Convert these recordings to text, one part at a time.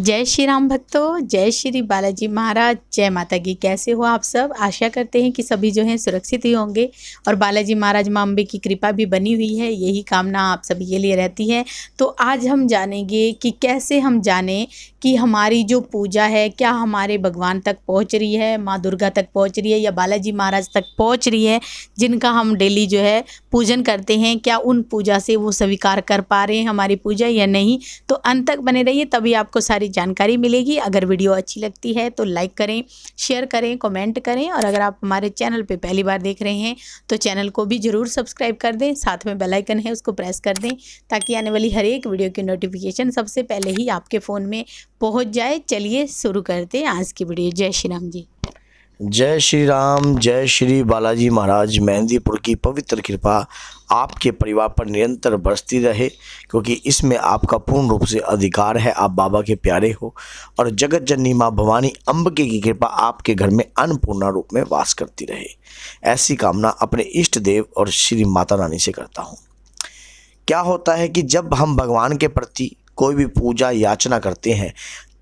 जय श्री राम भक्तों जय श्री बालाजी महाराज जय माता की कैसे हो आप सब आशा करते हैं कि सभी जो हैं सुरक्षित ही होंगे और बालाजी महाराज माँ अम्बे की कृपा भी बनी हुई है यही कामना आप सभी के लिए रहती है तो आज हम जानेंगे कि कैसे हम जाने कि हमारी जो पूजा है क्या हमारे भगवान तक पहुँच रही है माँ दुर्गा तक पहुँच रही है या बालाजी महाराज तक पहुँच रही है जिनका हम डेली जो है पूजन करते हैं क्या उन पूजा से वो स्वीकार कर पा रहे हैं हमारी पूजा या नहीं तो अंत तक बने रहिए तभी आपको सारी सारी जानकारी मिलेगी अगर वीडियो अच्छी लगती है तो लाइक करें शेयर करें कमेंट करें और अगर आप हमारे चैनल पे पहली बार देख रहे हैं तो चैनल को भी ज़रूर सब्सक्राइब कर दें साथ में बेलाइकन है उसको प्रेस कर दें ताकि आने वाली हर एक वीडियो की नोटिफिकेशन सबसे पहले ही आपके फ़ोन में पहुँच जाए चलिए शुरू करते हैं आज की वीडियो जय श्री राम जी जय श्री राम जय श्री बालाजी महाराज मेहंदीपुर की पवित्र कृपा आपके परिवार पर निरंतर बरसती रहे क्योंकि इसमें आपका पूर्ण रूप से अधिकार है आप बाबा के प्यारे हो और जगत जननी माँ भवानी अम्बके की कृपा आपके घर में अन्नपूर्णा रूप में वास करती रहे ऐसी कामना अपने इष्ट देव और श्री माता रानी से करता हूँ क्या होता है कि जब हम भगवान के प्रति कोई भी पूजा याचना करते हैं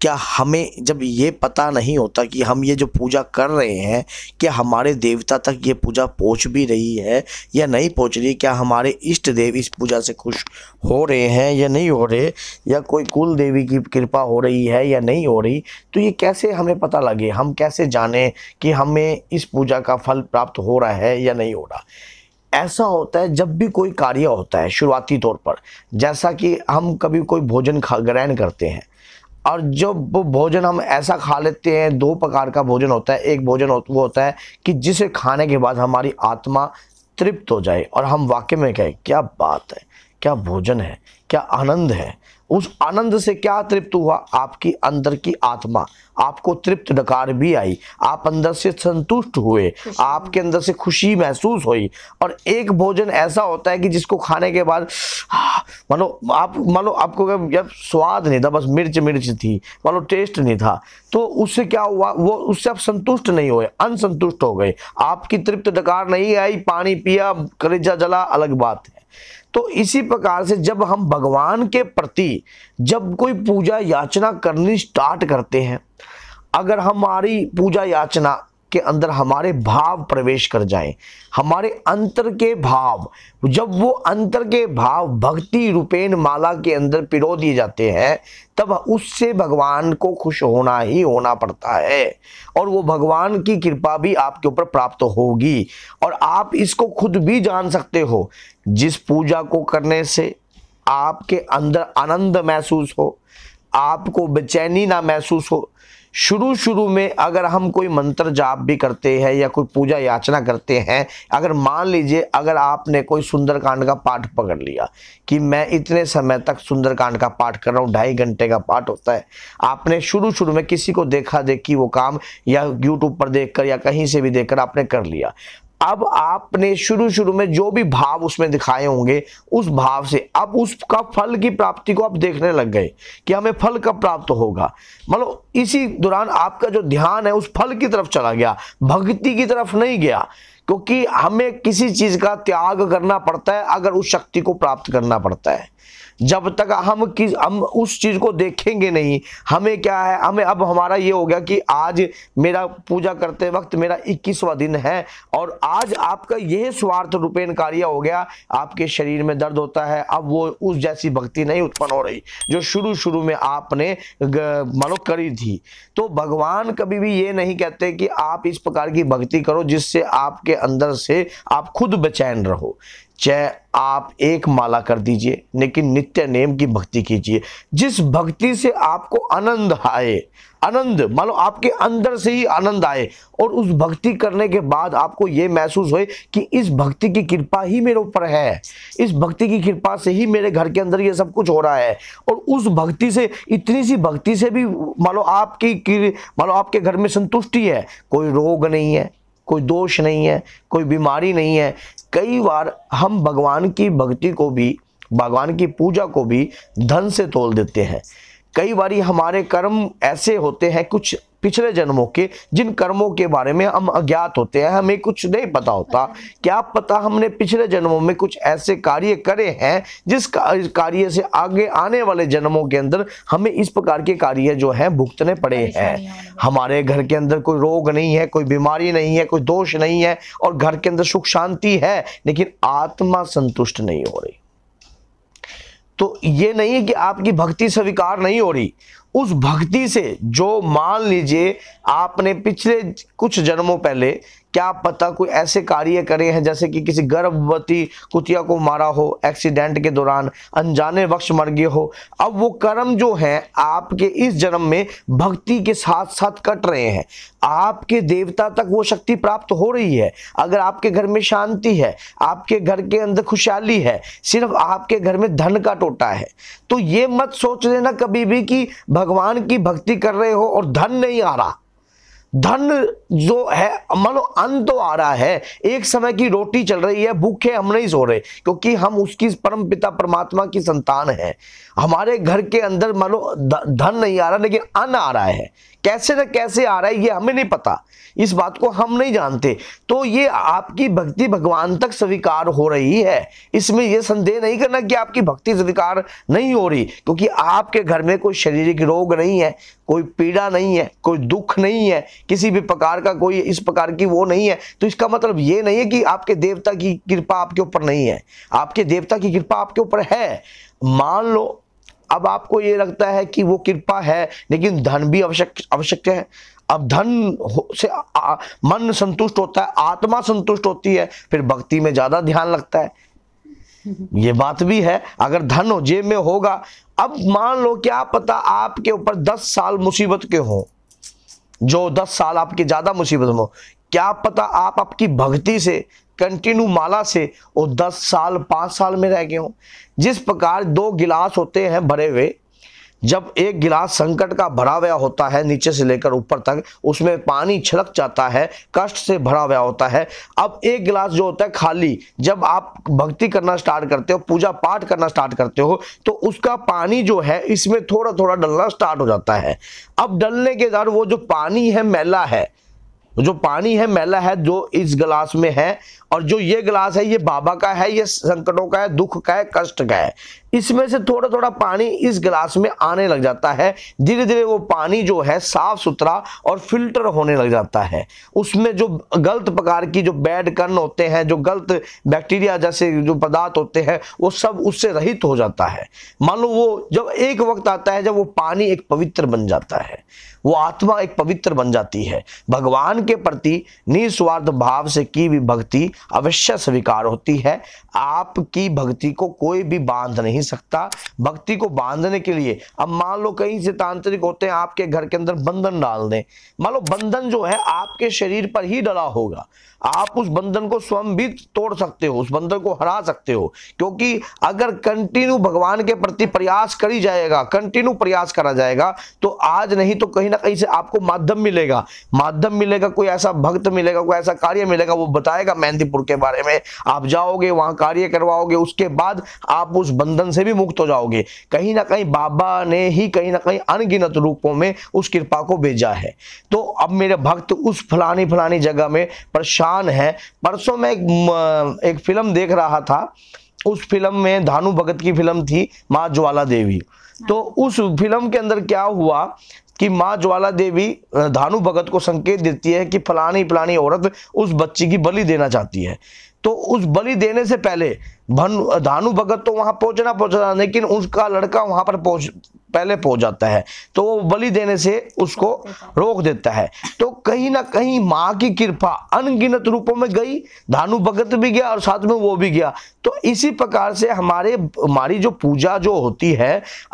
क्या हमें जब ये पता नहीं होता कि हम ये जो पूजा कर रहे हैं क्या हमारे देवता तक ये पूजा पहुंच भी रही है या नहीं पहुंच रही क्या हमारे इष्ट देव इस पूजा से खुश हो रहे हैं या नहीं हो रहे या कोई कुल देवी की कृपा हो रही है या नहीं हो रही तो ये कैसे हमें पता लगे हम कैसे जाने कि हमें इस पूजा का फल प्राप्त हो रहा है या नहीं हो रहा ऐसा होता है जब भी कोई कार्य होता है शुरुआती तौर पर जैसा कि हम कभी कोई भोजन खा ग्रहण करते हैं और जो भोजन हम ऐसा खा लेते हैं दो प्रकार का भोजन होता है एक भोजन वो होता है कि जिसे खाने के बाद हमारी आत्मा तृप्त हो जाए और हम वाक्य में कहें क्या बात है क्या भोजन है क्या आनंद है उस आनंद से क्या तृप्त हुआ आपकी अंदर की आत्मा आपको तृप्त डकार भी आई आप अंदर से संतुष्ट हुए आपके अंदर से खुशी महसूस हुई और एक भोजन ऐसा होता है कि जिसको खाने के बाद मानो आप मानो आपको जब स्वाद नहीं था बस मिर्च मिर्च थी मानो टेस्ट नहीं था तो उससे क्या हुआ वो उससे आप संतुष्ट नहीं हुए अनसंतुष्ट हो गए आपकी तृप्त डकार नहीं आई पानी पिया कलेजा जला अलग बात है तो इसी प्रकार से जब हम भगवान के प्रति जब कोई पूजा याचना करनी स्टार्ट करते हैं अगर हमारी पूजा याचना के अंदर हमारे भाव प्रवेश कर जाए हमारे अंतर के भाव जब वो अंतर के भाव भक्ति रूपेण माला के अंदर पिरो दिए जाते हैं तब उससे भगवान को खुश होना ही होना पड़ता है और वो भगवान की कृपा भी आपके ऊपर प्राप्त होगी और आप इसको खुद भी जान सकते हो जिस पूजा को करने से आपके अंदर आनंद महसूस हो आपको बेचैनी ना महसूस हो शुरू शुरू में अगर हम कोई मंत्र जाप भी करते हैं या कोई पूजा याचना करते हैं अगर मान लीजिए अगर आपने कोई सुंदरकांड का पाठ पकड़ लिया कि मैं इतने समय तक सुंदरकांड का पाठ कर रहा हूँ ढाई घंटे का पाठ होता है आपने शुरू शुरू में किसी को देखा देखी वो काम या यूट्यूब पर देख या कहीं से भी देख आपने कर लिया अब आपने शुरू शुरू में जो भी भाव उसमें दिखाए होंगे उस भाव से अब उसका फल की प्राप्ति को आप देखने लग गए कि हमें फल कब प्राप्त होगा मतलब इसी दौरान आपका जो ध्यान है उस फल की तरफ चला गया भक्ति की तरफ नहीं गया क्योंकि हमें किसी चीज का त्याग करना पड़ता है अगर उस शक्ति को प्राप्त करना पड़ता है जब तक हम कि हम उस चीज़ को देखेंगे नहीं हमें क्या है हमें अब हमारा ये हो गया कि आज मेरा पूजा करते वक्त मेरा इक्कीसवा दिन है और आज आपका यह स्वार्थ रूपेण कार्य हो गया आपके शरीर में दर्द होता है अब वो उस जैसी भक्ति नहीं उत्पन्न हो रही जो शुरू शुरू में आपने मनो करी थी तो भगवान कभी भी ये नहीं कहते कि आप इस प्रकार की भक्ति करो जिससे आपके अंदर से आप खुद बेचैन रहो चाहे आप एक माला कर दीजिए लेकिन नित्य नेम की भक्ति कीजिए जिस भक्ति से आपको आनंद आए आनंद मानो आपके अंदर से ही आनंद आए और उस भक्ति करने के बाद आपको ये महसूस होए कि इस भक्ति की कृपा ही मेरे ऊपर है इस भक्ति की कृपा से ही मेरे घर के अंदर ये सब कुछ हो रहा है और उस भक्ति से इतनी सी भक्ति से भी मानो आपकी मान लो आपके घर में संतुष्टि है कोई रोग नहीं है कोई दोष नहीं है कोई बीमारी नहीं है कई बार हम भगवान की भक्ति को भी भगवान की पूजा को भी धन से तोल देते हैं कई बार हमारे कर्म ऐसे होते हैं कुछ पिछले जन्मों के जिन कर्मों के बारे में हम अज्ञात होते हैं हमें कुछ नहीं पता होता क्या पता हमने पिछले जन्मों में कुछ ऐसे कार्य करे हैं जिस कार्य से आगे आने वाले जन्मों के अंदर हमें इस प्रकार के कार्य जो हैं भुगतने पड़े हैं हमारे घर के अंदर कोई रोग नहीं है कोई बीमारी नहीं है कोई दोष नहीं है और घर के अंदर सुख शांति है लेकिन आत्मा संतुष्ट नहीं हो रही तो ये नहीं है कि आपकी भक्ति स्वीकार नहीं हो रही उस भक्ति से जो मान लीजिए आपने पिछले कुछ जन्मों पहले क्या पता कोई ऐसे कार्य करे हैं जैसे कि किसी गर्भवती कुतिया को मारा हो एक्सीडेंट के दौरान अनजाने वक्ष मर गए हो अब वो कर्म जो है आपके इस जन्म में भक्ति के साथ साथ कट रहे हैं आपके देवता तक वो शक्ति प्राप्त हो रही है अगर आपके घर में शांति है आपके घर के अंदर खुशहाली है सिर्फ आपके घर में धन का टोटा है तो ये मत सोच लेना कभी भी कि भगवान की भक्ति कर रहे हो और धन नहीं आ रहा धन जो है मान लो तो आ रहा है एक समय की रोटी चल रही है भूखे हम नहीं सो रहे क्योंकि हम उसकी परम पिता परमात्मा की संतान है हमारे घर के अंदर मान लो धन नहीं आ रहा लेकिन अन्न आ रहा है कैसे न कैसे आ रहा है ये हमें नहीं पता इस बात को हम नहीं जानते तो ये आपकी भक्ति भगवान तक स्वीकार हो रही है इसमें यह संदेह नहीं करना कि आपकी भक्ति स्वीकार नहीं हो रही क्योंकि आपके घर में कोई शारीरिक रोग नहीं है कोई पीड़ा नहीं है कोई दुख नहीं है किसी भी प्रकार का कोई इस प्रकार की वो नहीं है तो इसका मतलब ये नहीं है कि आपके देवता की कृपा आपके ऊपर नहीं है आपके देवता की कृपा आपके ऊपर है मान लो अब आपको ये लगता है कि वो कृपा है लेकिन धन भी आवश्यक आवश्यक है अब धन से आ, मन संतुष्ट होता है आत्मा संतुष्ट होती है फिर भक्ति में ज़्यादा ध्यान लगता है ये बात भी है अगर धन हो जेब में होगा अब मान लो क्या पता आपके ऊपर दस साल मुसीबत के हो जो दस साल आपके ज्यादा मुसीबत में हो क्या पता आप आपकी भक्ति से कंटिन्यू माला से वो दस साल पांच साल में रह गए हो जिस प्रकार दो गिलास होते हैं भरे हुए जब एक गिलास संकट का भरा हुआ होता है नीचे से लेकर ऊपर तक उसमें पानी छलक जाता है कष्ट से भरा हुआ होता है अब एक गिलास जो होता है खाली जब आप भक्ति करना स्टार्ट करते हो पूजा पाठ करना स्टार्ट करते हो तो उसका पानी जो है इसमें थोड़ा थोड़ा डलना स्टार्ट हो जाता है अब डलने के दौरान वो जो पानी है मैला है जो पानी है मैला है जो इस गिलास में है और जो ये गिलास है ये बाबा का है ये संकटों का है दुख का है कष्ट का है इसमें से थोड़ा थोड़ा पानी इस गिलास में आने लग जाता है धीरे धीरे वो पानी जो है साफ सुथरा और फिल्टर होने लग जाता है उसमें जो गलत प्रकार की जो बैड कर्न होते हैं जो गलत बैक्टीरिया जैसे जो पदार्थ होते हैं वो सब उससे रहित हो जाता है मान लो वो जब एक वक्त आता है जब वो पानी एक पवित्र बन जाता है वो आत्मा एक पवित्र बन जाती है भगवान के प्रति निस्वार्थ भाव से की भी भक्ति अवश्य स्वीकार होती है आपकी भक्ति को कोई भी बांध नहीं सकता भक्ति को बांधने के लिए अब मान लो कहीं से तांत्रिक होते हैं आपके घर के अंदर बंधन डाल दें मान लो बंधन जो है आपके शरीर पर ही डला होगा आप उस बंधन को स्वयं भी तोड़ सकते हो उस बंधन को हरा सकते हो क्योंकि अगर कंटिन्यू भगवान के प्रति प्रयास करी जाएगा कंटिन्यू प्रयास करा जाएगा तो आज नहीं तो कहीं ना कहीं से आपको माध्यम मिलेगा माध्यम मिलेगा कोई ऐसा भक्त मिलेगा कोई ऐसा कार्य मिलेगा वो बताएगा मेहंदी मणिपुर के बारे में आप जाओगे वहां कार्य करवाओगे उसके बाद आप उस बंधन से भी मुक्त हो जाओगे कहीं ना कहीं बाबा ने ही कहीं ना कहीं अनगिनत रूपों में उस कृपा को भेजा है तो अब मेरे भक्त उस फलानी फलानी जगह में परेशान है परसों में एक, एक फिल्म देख रहा था उस फिल्म में धानु भगत की फिल्म थी माँ ज्वाला देवी तो उस फिल्म के अंदर क्या हुआ कि माँ ज्वाला देवी धानु भगत को संकेत देती है कि फलानी फलानी औरत उस बच्ची की बलि देना चाहती है तो उस बलि देने से पहले भनु धानु भगत तो वहाँ पहुँचना पहुँचना लेकिन उसका लड़का वहाँ पर पहुँच पहले पहुंच जाता है तो वो बलि देने से उसको रोक देता है तो कहीं ना कहीं माँ की कृपा अनगिनत रूपों में गई धानु भगत भी गया और साथ में वो भी गया तो इसी प्रकार से हमारे हमारी जो पूजा जो होती है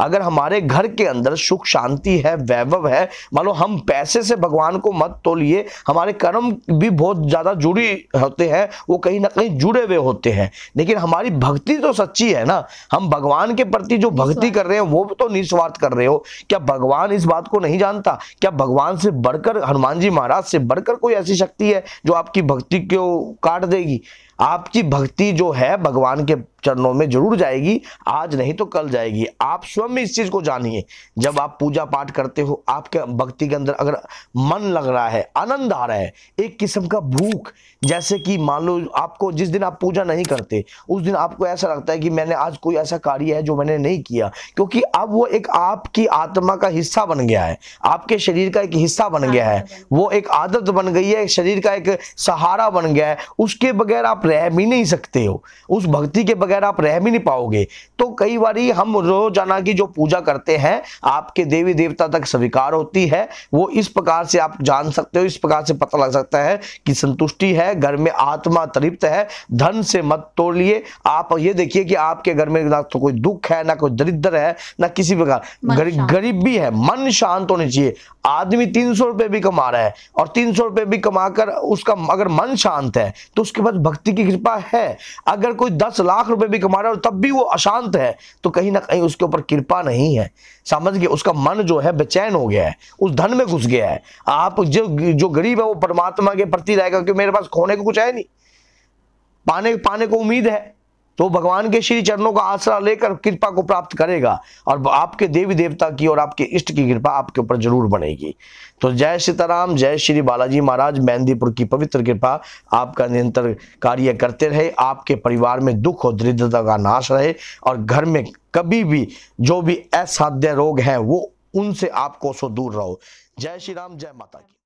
अगर हमारे घर के अंदर सुख शांति है वैभव है मान लो हम पैसे से भगवान को मत तो लिए हमारे कर्म भी बहुत ज्यादा जुड़ी होते हैं वो कहीं ना कहीं जुड़े हुए होते हैं लेकिन हमारी भक्ति तो सच्ची है ना हम भगवान के प्रति जो भक्ति कर रहे हैं वो तो निस्वार बात कर रहे हो क्या भगवान इस बात को नहीं जानता क्या भगवान से बढ़कर हनुमान जी महाराज से बढ़कर कोई ऐसी शक्ति है जो आपकी भक्ति को काट देगी आपकी भक्ति जो है भगवान के चरणों में जरूर जाएगी आज नहीं तो कल जाएगी आप स्वयं इस चीज को जानिए जब आप पूजा पाठ करते हो आपके भक्ति के अंदर अगर मन लग रहा है आनंद आ रहा है एक किस्म का भूख जैसे कि मान लो आपको जिस दिन आप पूजा नहीं करते उस दिन आपको ऐसा लगता है कि मैंने आज कोई ऐसा कार्य है जो मैंने नहीं किया क्योंकि अब वो एक आपकी आत्मा का हिस्सा बन गया है आपके शरीर का एक हिस्सा बन गया है हाँ, हाँ, हाँ। वो एक आदत बन गई है शरीर का एक सहारा बन गया है उसके बगैर आप रह भी नहीं सकते हो उस भक्ति के बगैर आप रह भी नहीं पाओगे तो कई बार हम रोजाना की जो पूजा करते हैं आपके देवी देवता तक स्वीकार होती है वो इस प्रकार से आप जान सकते हो इस प्रकार से पता लग सकता है कि संतुष्टि है घर में आत्मा तृप्त है धन से मत तोड़ लिए आप ये देखिए कि आपके घर में ना तो कोई दुख है ना कोई दरिद्र है ना किसी प्रकार गरीब भी है मन शांत होने चाहिए आदमी तीन सौ रुपये भी कमा रहा है और तीन सौ रुपये भी कमाकर उसका अगर मन शांत है तो उसके बाद भक्ति की कृपा है अगर कोई दस लाख रुपए भी कमा रहा है तब भी वो अशांत है तो कहीं ना कहीं उसके ऊपर कृपा नहीं है समझ गए उसका मन जो है बेचैन हो गया है उस धन में घुस गया है आप जो जो गरीब है वो परमात्मा के प्रति रहेगा क्योंकि मेरे पास खोने को कुछ है नहीं पाने पाने को उम्मीद है तो भगवान के श्री चरणों का आसरा लेकर कृपा को प्राप्त करेगा और आपके देवी देवता की और आपके इष्ट की कृपा आपके ऊपर जरूर बनेगी तो जय सीताराम जय श्री बालाजी महाराज मेहंदीपुर की पवित्र कृपा आपका निरंतर कार्य करते रहे आपके परिवार में दुख और दरिद्रता का नाश रहे और घर में कभी भी जो भी असाध्य रोग हैं वो उनसे आप कोसों दूर रहो जय श्री राम जय माता की